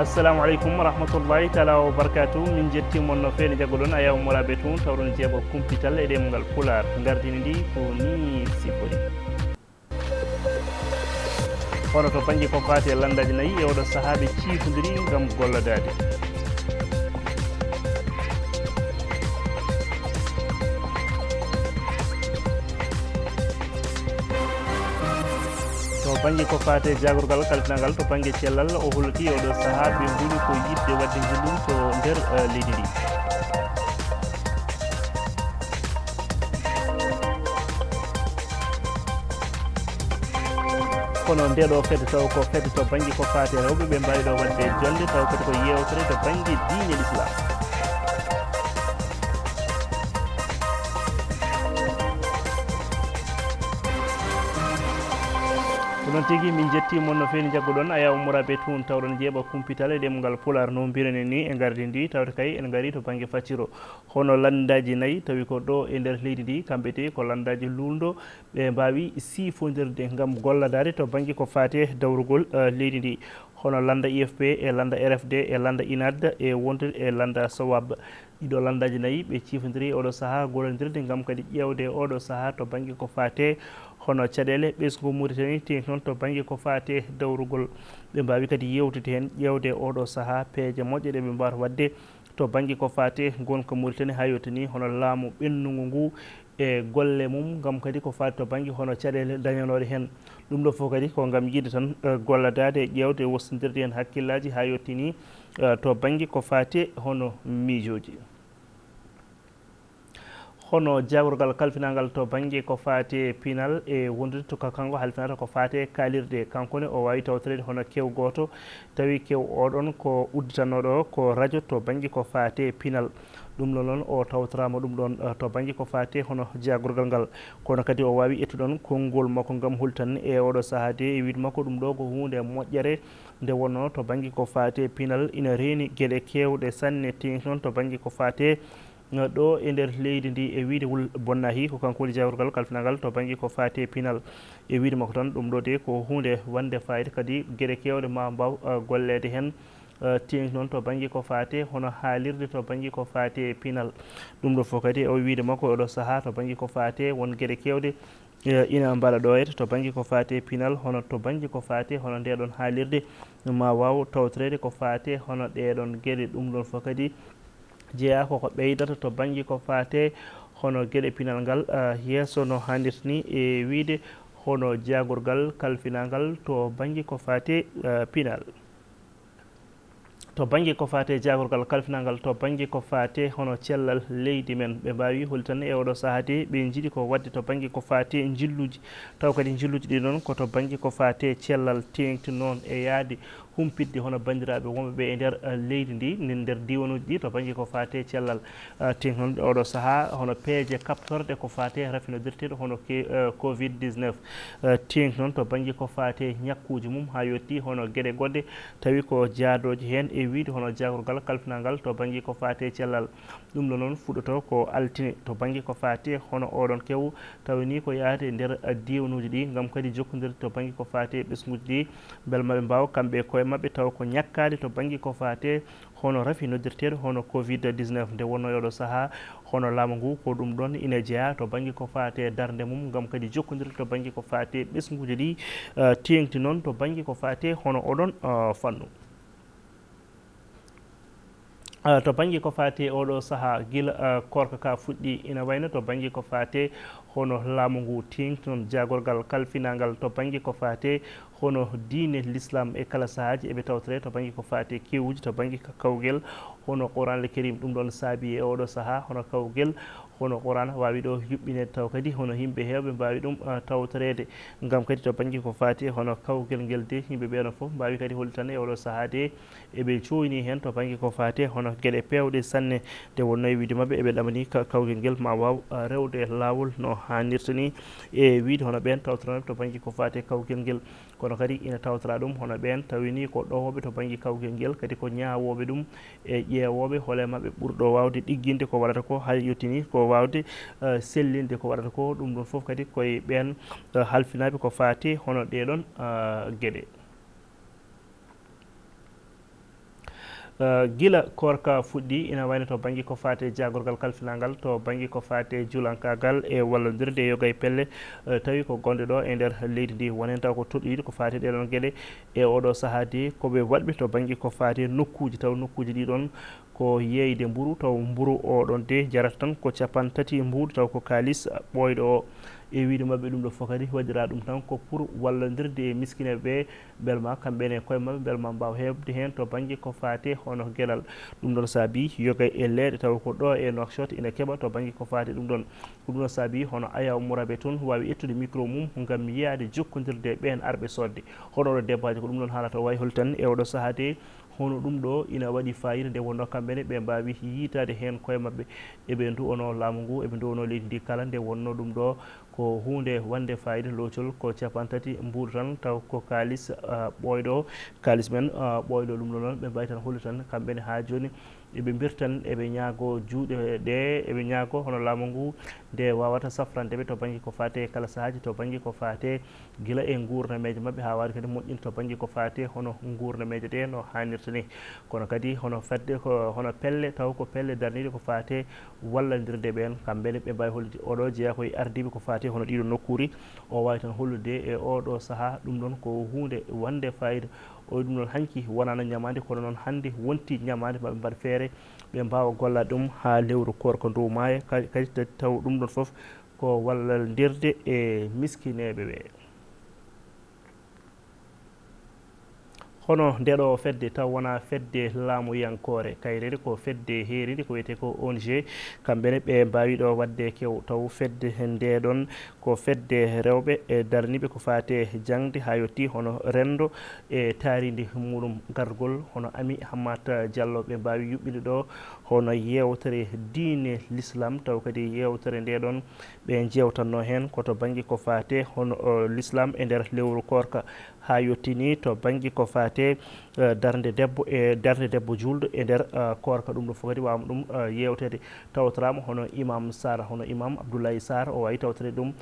assalamu aleykum wa rahmatullahi taala wa barkatu min jettimon no feeni jagoɗon a yawa moraɓe toon tawrono jeeɓo kumpital e ɗemgal pular gardini ndi ko ni sipori hono to banggue ko fate landade nayyi e oɗo saahaɓe ciifodiri gam gollodade banggue ko fate jagorgal kaltinagal to banggue cellal o holki oɗo saaha ɓe mbuli ko yiɗde wadde ji ɗum to nder uh, leydi ndi kono ndeɗo fedde taw ko fedde to banggue ko fate rewɓe ɓe mbawiɗo wadde jolde taw kadi ko yewtere to banggue diine l'islam noon tigi min jettimon no feewni jaggo ɗon a yawa mouraɓe tun tawɗon jeeɓa kumpital e ɗemgal pular no mbirani ni e gardi ndi tawde kay en gari to banggue facciro hono landaji nayyi tawi ko ɗo e nder leydi ndi kamɓe de ko landaji lulndo ɓe mbawi sifodirde gaam golladare to banggue ko fate dawrugol eh, leydi ndi hono landa ifp e landa rfd e landa inad e wondir e landa sowab ɗiɗo landaji nayyi ɓe cifodiri oɗo saaha gollodirde gaam kadi ƴewde oɗo saaha to banggue ko fate kono caɗele ɓesgu muritani tin toon to banggue ko fate dawrugol ɓe mbawi kadi yewtude hen ƴewde oɗo saaha peeje moƴƴe ɗe ɓe mbawata wadde to banggue ko fate gonko muritani ha yewtani hono laamu ɓennugu ngu e golle mum gam kadi ko fate to banggue hono caɗele dañanoɗe hen ɗum ɗo foof kadi ko gam yiide tan e, golladade ƴewde wostodirde hen hakkillaji ha yettini e, to banggue ko fate hono miijoji hono jawrugal kalfinagal to banggue ko fate pinal e wondude tuka kanko halfinata ko fate kalirde kankone o wawi tawtorede hono kew goto tawi kew oɗon ko udditannoɗo ko radio to banggue ko fate pinal ɗum ɗo noon o tawtorama ɗum ɗon eh, to banggue ko fate hono jagorgal ngal kono kadi o wawi ittuɗon konngol makko gam hultan e oɗo sahade e wid makko ɗum ɗo ko hunde moƴƴere nde wonno to banggue ko fate pinal ina reeni gueɗe kewɗe sanne tenki noon to banggue ko fate ɗo e nder leydi ndi e wiide wul bonna hi ko kanko woni jawrgal kalfinagal to banggue ko fate pinal e wiide makko tan ɗum ɗo de ko hunde wande fayida kadi gueɗe kewɗe ma mbaw gollede hen teni noon to banggue ko fate hono haalirde to banggue ko fate pinal ɗum ɗo foo kadi o e wiide makko oɗo e saaha to banggue ko fate won gueɗe kewɗe e, ina mbaɗa ɗoyata to banggue ko fate pinal hono to banggue ko fate hono ndeɗon haalirde ma waw tawtorede ko fate hono ɗeɗon gueɗe ɗum ɗon foo kadi jeeya koko ɓeydata to banggi ko fate hono gueɗe pinal ngal yesso no hannirta ni e wiide hono jeyagorgal kalfinangal to banggi ko fate pinal to banggi ko fate jeyagorgal kalfinangal to banggi ko fate hono cellal leydi men ɓe mbawi holi tan e oɗo sahaade ɓe jiiɗi ko wadde to banggi ko fate jilluji taw kadi jilluji ɗi noon koto banggi ko fate cellal tengti noon e yaade humpidde hono bandiraɓe wonɓeɓe e nder eh, leydi ndi ne nder diwanuji ɗi to banggue ko fate cellal eh, te oɗo saaha hono peeje captorde ko fate rafinodirteɗe hono eh, covid 19 te noon to banggue ko fate ñakkuji mum ha yetti hono gueɗe goɗɗe tawi ko jaadoji hen e wiide hono jagorgal kalfinalgal to banggue ko fate cellal ɗum ɗo noon fuɗoto ko altine to banggue ko fate hono oɗon kew tawani ko yaade e nder diwanuji ɗi gam kadi jokkodirde to banggue ko fate ɓesguji ɗi beele maɓe mbawa kamɓe e koye maɓɓe taw ko ñakkaali to banggi ko faate hono rafi noddirteeɗo hono covid 19 nde wonno yoɗo sahaa hono laamu ngu ko ɗum ɗon ina jeya to banggi ko faate darnde mum ngam kadi jokkondirde to banggi ko faate ɓesnguji ɗi teeŋti noon to banggi ko faate hono oɗon uh, fannu Ah, to banggue ko fate oɗo saaha guila ah, korka ka fuɗɗi ina wayna to banggue ko fate hono laamu ngu tengtinon jagorgal kalfinagal to banggue ko fate hono diine l'islam e kala sahaji eɓe tawtere to banggue ko fate kewuji to banggue kawguel hono quran l karim ɗum ɗon saabi e oɗo saaha hono kawguel hono qur'an wawi ɗo yuɓɓinede taw kadi hono yimɓe hewɓe mbawi ɗum ah, tawtorede gam kadi to banggue ko fati hono kawgel guel de yimɓe ɓeɗon foof mbawi kadi hollitan e oɗo saaha de eɓe coyni hen to banggue ko fati hono gueɗe pewɗe sanne nde wonno e wiide mabɓe eɓe ɗamani kawgel guel ma waw ah, rewde lawol no hannirta ni e wiide hono ɓen tawtorae to banggue ko fati kawgel guel kono kadi ina tawtora ɗum hono ɓen tawini ko ɗowoɓe to banggue kawgel guel kadi ko ñawoɓe ɗum e ƴeewoɓe hoole mabɓe ɓurɗo wawde ɗigguinde ko waɗata ko hay yettini ko wawde euh, sellinde ko waɗata ko ɗum ɗon foof kadi koye ɓen euh, halfinaɓe ko fati hono ɗeɗon euh, gueɗe Eh, gila korka fuɗɗi ina wayni to banggue ko fate jagorgal kalfinagal to banggue ko fate julankagal e wallodirde yoga e pelle eh, tawi ko gonɗe ɗo e nder leydi ndi wonen taw ko toɗɗoyiɗi ko fate ɗeɗon gueɗe e oɗo saahade koɓe waɗɓe to banggue ko fate nokkuji taw nokkuji ɗiɗon ko yeyde mburu taw mburu oɗon de jarata tan ko capan tati mburu taw ko kalis ɓoyɗo o e wiide maɓɓe ɗum ɗo fo kadi waɗira ɗum tan ko pour wallodirde e miskineɓe ɓe belma kamɓene e koye maɓɓe belma mbawa heɓde hen to banggue ko fate hono gueɗal ɗum ɗon saabi yogay e leeɗe taw ko ɗo e nokshot ina keeɓa to banggue ko fate ɗum ɗon ko ɗum ɗon saabi hono ayaw mouraɓe toon wawi ettude micro mum gam yiyade jokkodirde ɓen arɓe sodde hono ɗo débatde ko ɗum ɗon haalata wawi hol tan e oɗo sahade hono ɗum ɗo ina waɗi fayida nde wonno kamɓene ɓe mbawi yitade hen koye maɓɓe eɓe duwono laamu ngu eɓe duwono leydi ndi kala nde wonno ɗum ɗo ko hunde wande fayida lotol ko capantati mbuuɗo tan taw ko kalis uh, ɓoyɗo kalis men uh, ɓoyɗo ɗum ɗo noon ɓe mbawi tan holli tan kamɓene ha joni eɓe birtan eɓe ñaago juuɗe ɗe eɓe ñaago hono laamu ngu nde wawata safrande ɓe to banggue ko fate kala saahaji to banggue ko fate guila e mejo mabɓe ha wawde kadi moƴƴin to banggue ko fate hono gurnameje ɗe no hannirta ni kono kadi hono fedde hono pelle taw ko pelle darniɗe ko fate wallodirde ɓen kamɓene ɓe mbawi hollude oɗo jeeya koye ardiɓe ko fate te hono ɗiɗo nokkuri o wawi tan hollude e oɗo saaha ɗum ɗon ko hunde wande fayida o ɗum ɗon hanki wonano ñamade kono noon hannde wonti ñamade maɓe mbaɗa feere ɓe mbawa gollade ɗum ha lewru korko dow maaya kadi taw ɗum ɗon foof ko wallal ndirde e miskineɓe ɓee hono ndeɗo fedde taw wona fedde laamu yiyankore kayriri ko fedde heeriri ko wiyete ko ong kamɓene ɓe mbawiɗo wadde kew taw fedde ndeɗon ko fedde rewɓe e darniɓe ko fate jangde ha yetti hono rendo e taaridi muɗum gargol hono ami hammat diallo ɓe mbawi yuɓɓide ɗo hono yewtere diine l'islam taw kadi yewtere nde ɗon ɓe jewtanno hen koto banggue ko fate hono l'islam e nder lewru korka ha yettini to banggue ko fate Eh, darde debbo e darde debbo juuldo e nder eh, korka ɗum ɗo fo kadi wawma ɗum eh, yewtede tawtorama hono imam sara hono imam abdoulaye sara o wawi tawtere ɗum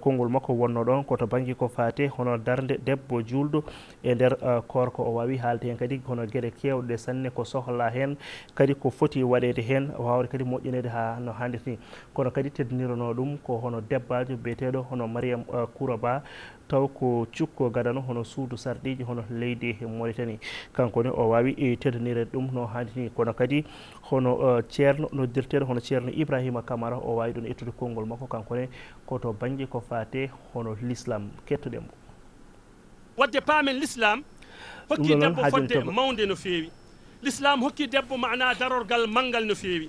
konngol makko wonno ɗon koto banggi ko fate hono darde debbo juuldo e nder korka o wawi haalde hen kadi hono gueɗe kewɗeɗe sanne ko sohla hen kadi ko foti waɗede hen wawde kadi moƴƴinede ha no handirni kono kadi teddinirono ɗum ko hono debbajo biyeteɗo hono mariame uh, kouro ba taw ko cukko gadano hono suudu sarɗiji hono leydi mauritanie kankone o wawi e tenanirede ɗum no hanini kono kadi hono uh, ceerno noddirtere hono ceerno ibrahima camara o wawi ɗon e ittude konngol makko kankone koto banggue ko fate hono l'islam kettoɗenmo wadde paamen l'islam hokki debbo fodde mawde no fewi l'islam hokki debbo mana darorgal manggal no fewi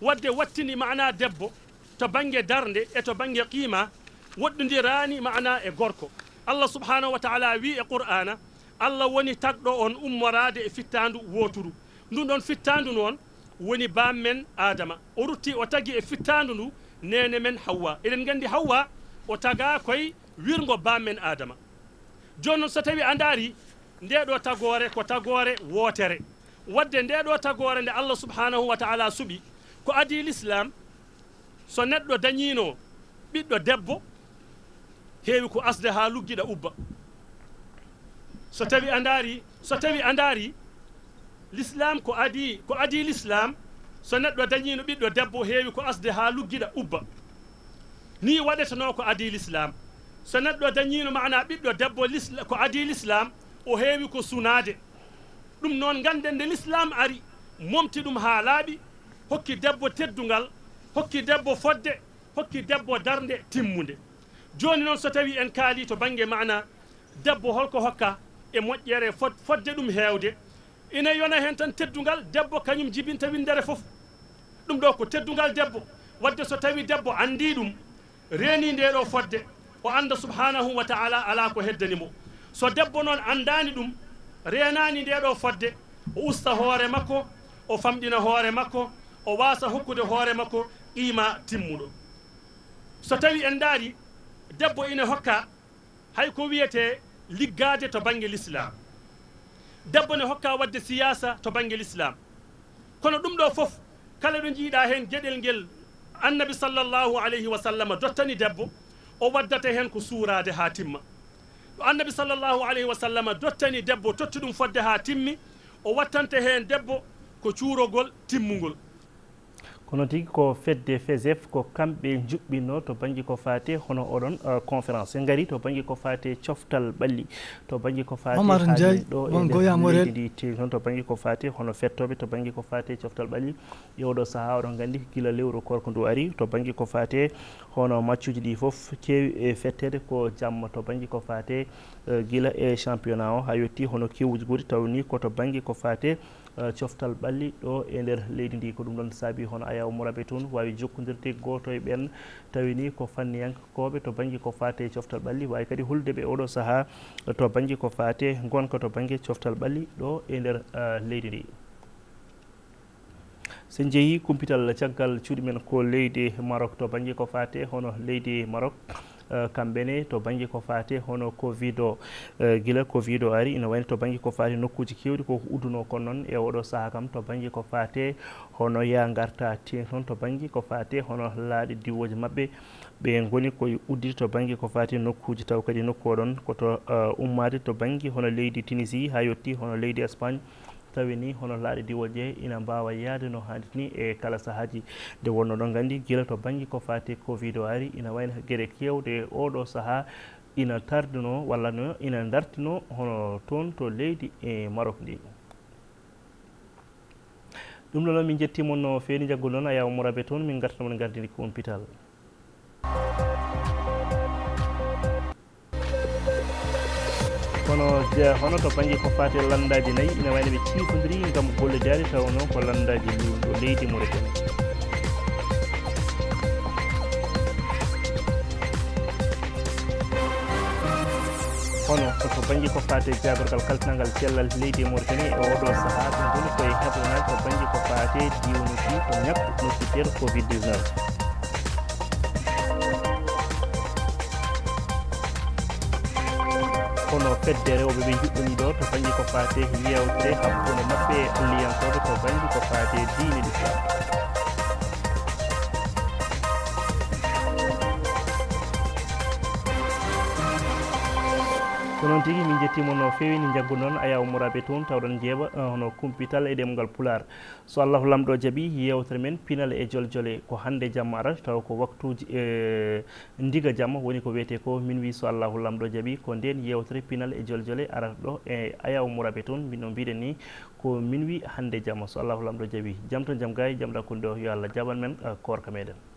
wadde wattini mana debbo to banggue darde e to banggue qima woɗɗodirani mana e gorko allah subhanahu wa taala wi e qur'ana allah woni tagɗo on ummorade e fittandu woturu ndun ɗon fittandu noon woni bammen adama o rutti o tagi e fittandu ndu nene men hawwa eɗen gandi hawwa o taga koye wirgo bammen adama joni noon so tawi a ndaari ndeɗo tagore ko tagore wotere wadde ndeɗo tagore nde allah subhanahu wa taala suuɓi ko adi l'islam so neɗɗo dañino ɓiɗɗo debbo heewi ko asde ha luggiɗa ubba so tawi a ndaari so tawi a ndaari l'islam ko adi ko adi l'islam so neɗɗo dañiino ɓiɗɗo debbo heewi ko asde haa luggiɗa ubba ni waɗetanoo ko adi l'islam so neɗɗo dañiino maanaa ɓiɗɗo debbo ko adi l'islam o heewi ko sunaade ɗum noon ngannden nde l'islam ari momti ɗum haa laaɓi hokki debbo teddungal hokki debbo fodde hokki debbo darnde timmunde jooni noon so tawii en kaalii to baŋnge maanaa debbo holko hokka e moƴƴere fo fodde ɗum heewde ina yona heen tan teddungal debbo kañum jibinta windere fof ɗum ɗo ko teddungal debbo wadde so tawi debbo anndi ɗum reeni nde ɗo fodde o annda subhanahu wa taala ala ko heddani mo so debbo noon anndani ɗum reenani nde ɗo fodde o usta hoore makko o famɗina hoore makko o wasa hokkude hoore makko qima timmuɗo so tawi en ndaari debbo ina hokka hay ko wiyete liggade to banggue l'islam debbo ne hokka wadde siyasa to banggue l'islam kono ɗum ɗo foof kala ɗo jiiɗa hen gueɗel ngel annabi sallllahu alayhi wa sallam dottani debbo o waddata hen ko suurade ha timma ɗo annabi sallllahu alayhi wa sallam dottani debbo totti ɗum fodde ha timmi o wattante hen debbo ko cuurogol timmugol kono tigi ko fedde fesef ko kamɓe juɓɓinno to banggue ko fate hono oɗon euh, conférence en gari to banggue ko fate coftal ɓalli to banggue ko fateɗoeɗi ndi tiri to banggue ko fate hono fettoɓe to banggue ko fate coftal ɓalli ƴewɗo saaha oɗon gandi gila lewru korko ndu ari to banggue ko fate hono maccuji ɗi foof kewi e fettede ko jamma to banggue ko fate euh, gila e championnat o ha yetti hono kewuji guuri tawni koto banggue ko fate Eh, coftal ɓalli ɗo e nder leydi ndi ko ɗum ɗon saabi hono ayaw morabe toon wawi jokkodirde goto e ɓen tawi ni ko fanniyankkoɓe to banggue ko fate coftal ɓalli wawi kadi hulde ɓe oɗo saaha to banggue ko fate gonka to banggue coftal ɓalli ɗo e nder uh, leydi ndi sen jeeyi kumpital caggal cuuɗi men ko leydi marok to banggue ko fate hono leydi marok Eh, kamɓene to banggue ko fate hono covid o eh, guila covid o ari ina wani to banggue ko fate nokkuji kewɗi koko udduno kon noon e oɗo saaha kam to banggue ko fate hono ya garta ten toon to banggue ko fate hono laaɗi diwoji mabɓe ɓe goni koye udditi to banggue ko fati nokkuji taw kadi nokku oɗon koto eh, ummade to banggue hono leydi tunisie ha yetti hono leydi espagne tawi ni hono laaɗi diwol je ina mbawa yaade no hannde ni e kala sahaaji nde wonno ɗon nganndi gila to banggue ko fati covid o ari ina wayno gueɗe kewde oɗo saaha ina tardino walla no ina dartino hono toon to leydi e marok ndi ɗum ɗo noon min jettimon no feeni jaggol noon a yawa mouraɓe toon min gartanamon gardidi ko hompital kono hono to banggue foppate landaji nayyi ina wayno ɓe cifodiri gaam gollodade taw noon ko landaji ɗo leydi mouritani kono koto banggue foppate jabirgal kaltinagal cellal leydi mouritani e oɗo sahaa ɗo goni koye heblanade to banggue ko fate diwnuji e ko ñakku nokkitere covid 19 kono feddere oɓe ɓe juɓɓani ɗo to banggi ko fate yewte hakkude mabɓe alliyankode ko banggi ko fate dine ɗi ko noon tigi min jettima no fewi ni jaggu noon ayaw mouraɓe toon tawɗon jeeɓa eh, hono kumpital e ɗemgal pular so allahu lamɗo jaaɓi yewtere men pinal e jol jole ko hannde jamma arata taw ko waktuji e, ndiga jamma woni ko wiyete ko min wi so allahu lamɗo jaaɓi ko nden yewtere pinal e jol jole arata ɗo e ayaw mouraɓe toon min no mbiɗen ni ko min wi hannde jamma so allahu lamɗo jaaɓi jam to jaam gay jam ɗakkunde o yo allah jaɓan men eh, korka meɗen